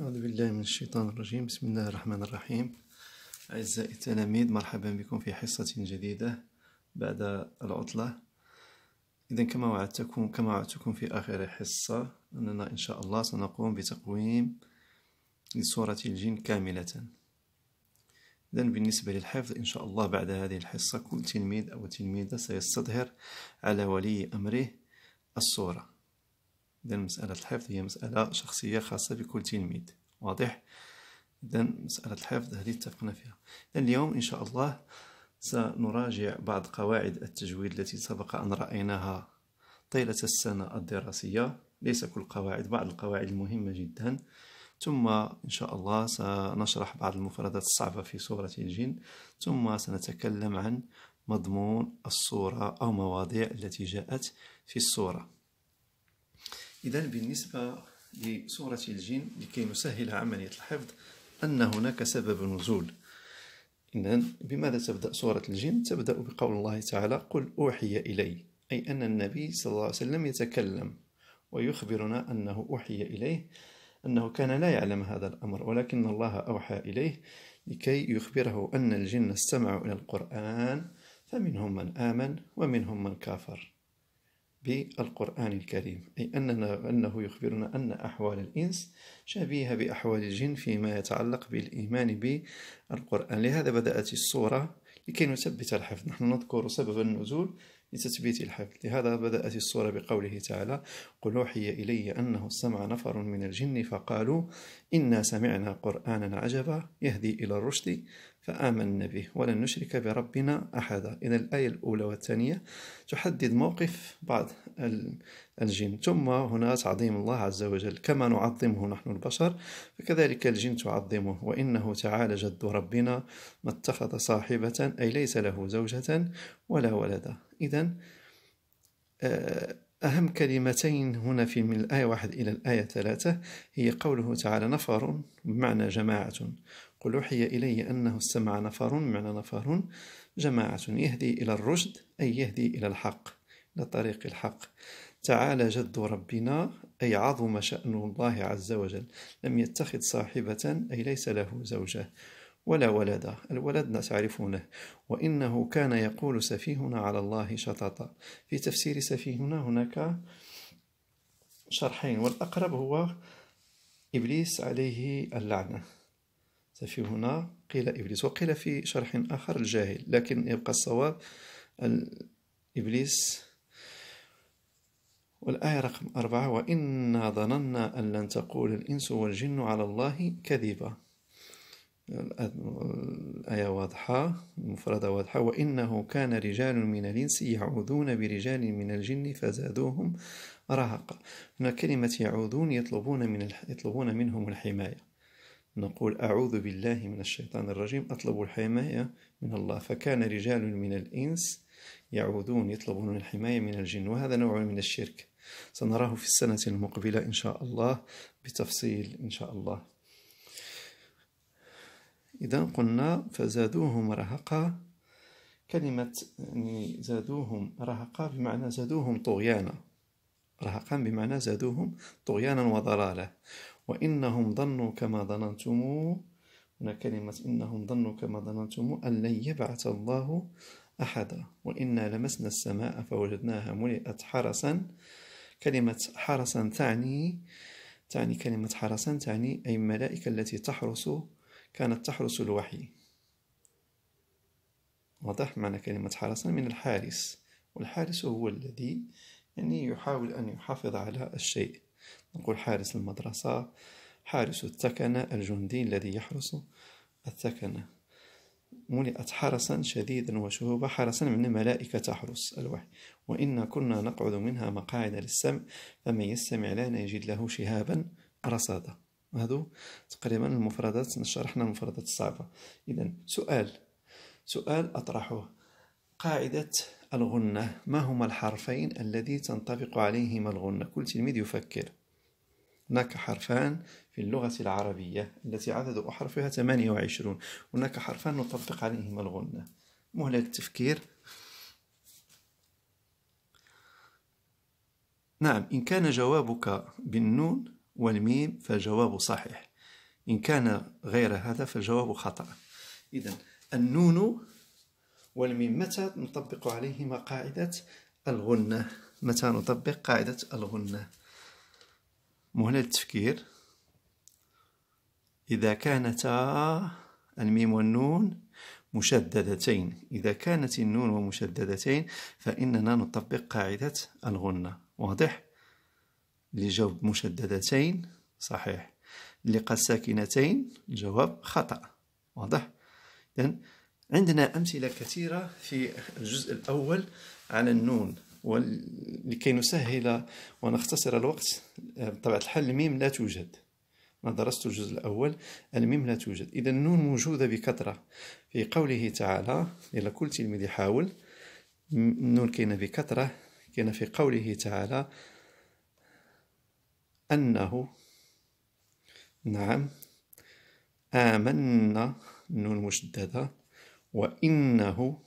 أعوذ بالله من الشيطان الرجيم بسم الله الرحمن الرحيم أعزائي التلاميذ مرحبا بكم في حصة جديدة بعد العطلة إذا كما وعدتكم كما وعدتكم في آخر حصة أننا إن شاء الله سنقوم بتقويم لسورة الجن كاملة إذا بالنسبة للحفظ إن شاء الله بعد هذه الحصة كل تلميذ أو تلميذة سيستظهر على ولي أمره الصورة إذا مسألة الحفظ هي مسألة شخصية خاصة بكل تلميذ واضح إذا مسألة الحفظ هذه اتفقنا فيها إذا اليوم إن شاء الله سنراجع بعض قواعد التجويد التي سبق أن رأيناها طيلة السنة الدراسية ليس كل القواعد بعض القواعد المهمة جدا ثم إن شاء الله سنشرح بعض المفردات الصعبة في سورة الجن ثم سنتكلم عن مضمون الصورة أو مواضيع التي جاءت في الصورة إذا بالنسبة لسورة الجن لكي نسهل عملية الحفظ أن هناك سبب نزول إذا بماذا تبدأ سورة الجن؟ تبدأ بقول الله تعالى قل أوحي إلي أي أن النبي صلى الله عليه وسلم يتكلم ويخبرنا أنه أوحي إليه أنه كان لا يعلم هذا الأمر ولكن الله أوحى إليه لكي يخبره أن الجن استمعوا إلى القرآن فمنهم من آمن ومنهم من كافر بالقرآن الكريم أي أننا أنه يخبرنا أن أحوال الإنس شبيهة بأحوال الجن فيما يتعلق بالإيمان بالقرآن لهذا بدأت الصورة لكي نثبت الحفظ نحن نذكر سبب النزول لتثبيت الحفظ لهذا بدأت الصورة بقوله تعالى قل أوحي إلي أنه سمع نفر من الجن فقالوا إنا سمعنا قرآنا عجبا يهدي إلى الرشد فآمنا به ولن نشرك بربنا أحدا إذا الآية الأولى والثانية تحدد موقف بعض الجن ثم هنا تعظيم الله عز وجل كما نعظمه نحن البشر فكذلك الجن تعظمه وإنه تعالى جد ربنا ما اتخذ صاحبة أي ليس له زوجة ولا ولدا إذا آه، أهم كلمتين هنا في من الآية واحد إلى الآية ثلاثة هي قوله تعالى نفر بمعنى جماعة قل أوحي إلي أنه استمع نفر معنى نفر جماعة يهدي إلى الرشد أي يهدي إلى الحق إلى طريق الحق تعالى جد ربنا أي عظم شأن الله عز وجل لم يتخذ صاحبة أي ليس له زوجة ولا ولد الولد تعرفونه وإنه كان يقول سفيهنا على الله شططا في تفسير سفيهنا هناك شرحين والأقرب هو إبليس عليه اللعنة ففي هنا قيل إبليس وقيل في شرح آخر الجاهل لكن يبقى الصواب إبليس والآية رقم أربعة وإنا ظننا أن لن تقول الإنس والجن على الله كذبا الآية واضحة المفردة واضحة وإنه كان رجال من الإنس يعوذون برجال من الجن فزادوهم رهقا هنا كلمة يعوذون يطلبون من يطلبون منهم الحماية نقول أعوذ بالله من الشيطان الرجيم أطلب الحماية من الله فكان رجال من الإنس يعودون يطلبون الحماية من الجن وهذا نوع من الشرك سنراه في السنة المقبلة إن شاء الله بتفصيل إن شاء الله إذا قلنا فزادوهم رهقا كلمة يعني زادوهم رهقا بمعنى زادوهم طغيانا رهقا بمعنى زادوهم طغيانا وضلالا وإنهم ظنوا كما ظننتم هنا كلمة إنهم ظنوا كما ظننتم أن لن يبعث الله أحدا وإنا لمسنا السماء فوجدناها ملئت حرسا كلمة حرسا تعني تعني كلمة حرسا تعني أي الملائكة التي تحرس كانت تحرس الوحي واضح معنى كلمة حرسا من الحارس والحارس هو الذي يعني يحاول أن يحافظ على الشيء نقول حارس المدرسة حارس الثكنة الجندي الذي يحرس الثكنة ملئت حرسا شديدا وشهوبا حرسا من ملائكة تحرس الوحي وإنا كنا نقعد منها مقاعد للسمع فمن يستمع لنا يجد له شهابا رصادا هذو تقريبا المفردات شرحنا المفردات الصعبة إذا سؤال سؤال أطرحه قاعدة الغنة ما هما الحرفين الذي تنطبق عليهما الغنة كل تلميذ يفكر هناك حرفان في اللغة العربية التي عدد أحرفها 28 هناك حرفان نطبق عليهما الغنة مهلة التفكير نعم إن كان جوابك بالنون والميم فالجواب صحيح إن كان غير هذا فالجواب خطأ إذا النون ومن متى نطبق عليهما قاعدة الغنة متى نطبق قاعدة الغنة مهلة التفكير إذا كانتا الميم والنون مشددتين إذا كانت النون ومشددتين فإننا نطبق قاعدة الغنة واضح لجواب مشددتين صحيح لقى ساكنتين الجواب خطأ واضح إذن عندنا أمثلة كثيرة في الجزء الأول على النون ولكي نسهل ونختصر الوقت بطبيعة الحال الميم لا توجد أنا درست الجزء الأول الميم لا توجد إذا النون موجودة بكثرة في قوله تعالى إلى كل تلميذ يحاول النون كاينة بكثرة كاينة في قوله تعالى أنه نعم آمنا النون مشددة وإنه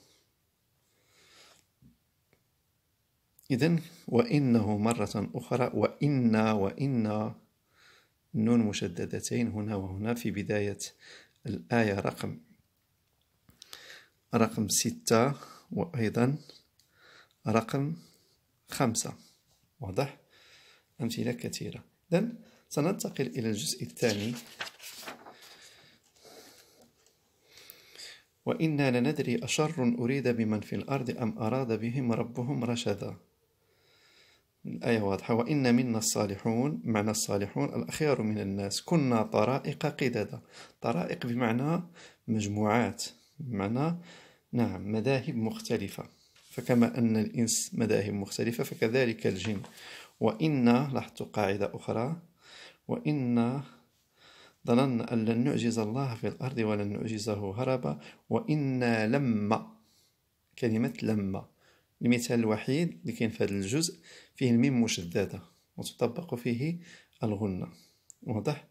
إذن وإنه مرة أخرى وإنا وإنا نون مشددتين هنا وهنا في بداية الآية رقم رقم ستة وأيضا رقم خمسة واضح؟ أمثلة كثيرة إذن سننتقل إلى الجزء الثاني وإنا لندري أشر أريد بمن في الأرض أم أراد بهم ربهم رشدا الآية واضحة وإن منا الصالحون معنى الصالحون الأخيار من الناس كنا طرائق قددا طرائق بمعنى مجموعات بمعنى نعم مذاهب مختلفة فكما أن الإنس مذاهب مختلفة فكذلك الجن وإن لاحظت قاعدة أخرى وإن ظننا أن لن نعجز الله في الأرض ولن نعجزه هربا وإنا لما كلمة لما المثال الوحيد اللي كاين في هذا الجزء فيه الميم مشددة وتطبق فيه الغنة واضح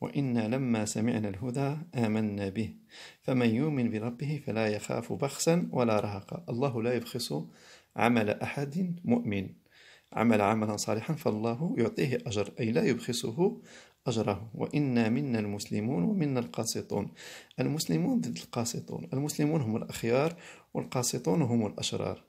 وإنا لما سمعنا الهدى آمنا به فمن يؤمن بربه فلا يخاف بخسا ولا رهقا الله لا يبخس عمل أحد مؤمن عمل عملا صالحا فالله يعطيه أجر أي لا يبخسه أجره وإنا منا المسلمون ومنا القاسطون المسلمون ضد القاسطون المسلمون هم الأخيار والقاسطون هم الأشرار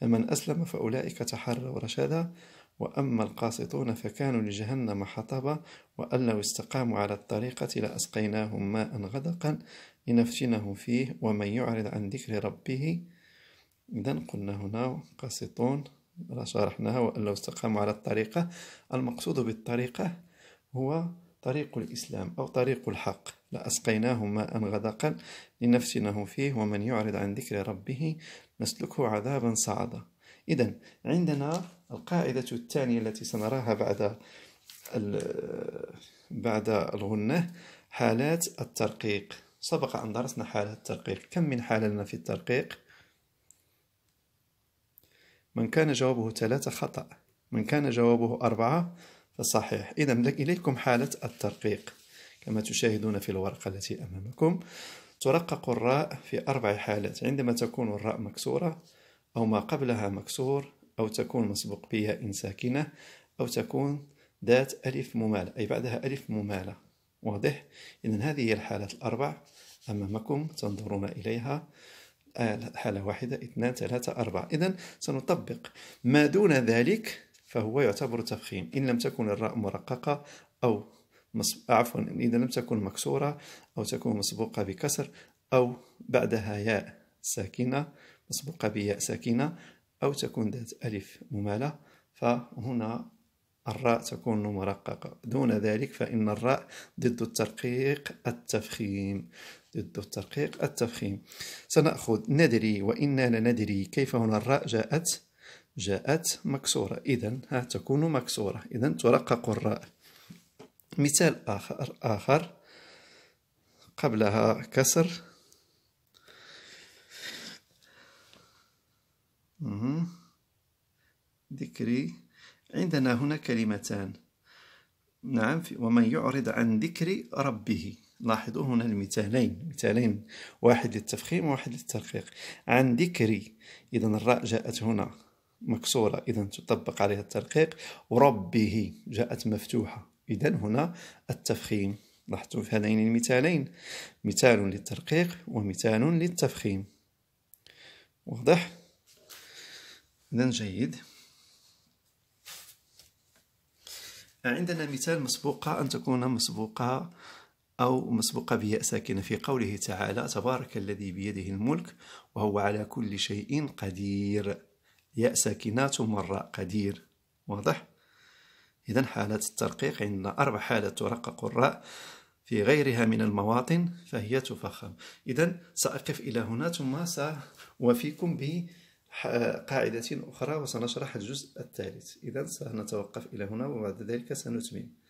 فمن أسلم فأولئك تحروا رشدا وأما القاسطون فكانوا لجهنم حطبا وأن لو استقاموا على الطريقة لأسقيناهم ماء غدقا لنفتنهم فيه ومن يعرض عن ذكر ربه إذا قلنا هنا قاسطون شرحناها وأن لو استقاموا على الطريقة المقصود بالطريقة هو طريق الإسلام أو طريق الحق لأسقيناه ماء غدقا لنفسنه فيه ومن يعرض عن ذكر ربه نسلكه عذابا صعدا إذا عندنا القاعدة الثانية التي سنراها بعد بعد الغنة حالات الترقيق سبق أن درسنا حالة الترقيق كم من حالة لنا في الترقيق؟ من كان جوابه ثلاثة خطأ من كان جوابه أربعة فصحيح إذا إليكم حالة الترقيق كما تشاهدون في الورقة التي أمامكم ترقق الراء في أربع حالات عندما تكون الراء مكسورة أو ما قبلها مكسور أو تكون مسبوق بها إن ساكنة أو تكون ذات ألف ممالة أي بعدها ألف ممالة واضح؟ إذا هذه هي الحالات الأربع أمامكم تنظرون إليها آه، حالة واحدة اثنان ثلاثة أربعة إذا سنطبق ما دون ذلك فهو يعتبر تفخيم إن لم تكن الراء مرققة أو مص... عفوا إذا لم تكن مكسورة أو تكون مسبوقة بكسر أو بعدها ياء ساكنة مسبوقة بياء ساكنة أو تكون ذات ألف ممالة فهنا الراء تكون مرققة دون ذلك فإن الراء ضد الترقيق التفخيم ضد الترقيق التفخيم سنأخذ ندري وإنا لندري كيف هنا الراء جاءت جاءت مكسورة إذا ها تكون مكسورة إذا ترقق الراء مثال آخر, آخر قبلها كسر ذكري عندنا هنا كلمتان نعم ومن يعرض عن ذكر ربه لاحظوا هنا المثالين مثالين واحد للتفخيم وواحد للترقيق عن ذكري إذا الراء جاءت هنا مكسورة إذا تطبق عليها الترقيق وربه جاءت مفتوحة إذا هنا التفخيم لاحظتوا في هذين المثالين مثال للترقيق ومثال للتفخيم واضح إذا جيد عندنا مثال مسبوقة أن تكون مسبوقة أو مسبوقة بياء ساكنة في قوله تعالى تبارك الذي بيده الملك وهو على كل شيء قدير ياء ساكنة ثم الراء قدير واضح إذا حالة الترقيق عندنا أربع حالات ترقق الراء في غيرها من المواطن فهي تفخم إذا سأقف إلى هنا ثم سأوفيكم بقاعدة أخرى وسنشرح الجزء الثالث إذا سنتوقف إلى هنا وبعد ذلك سنتمم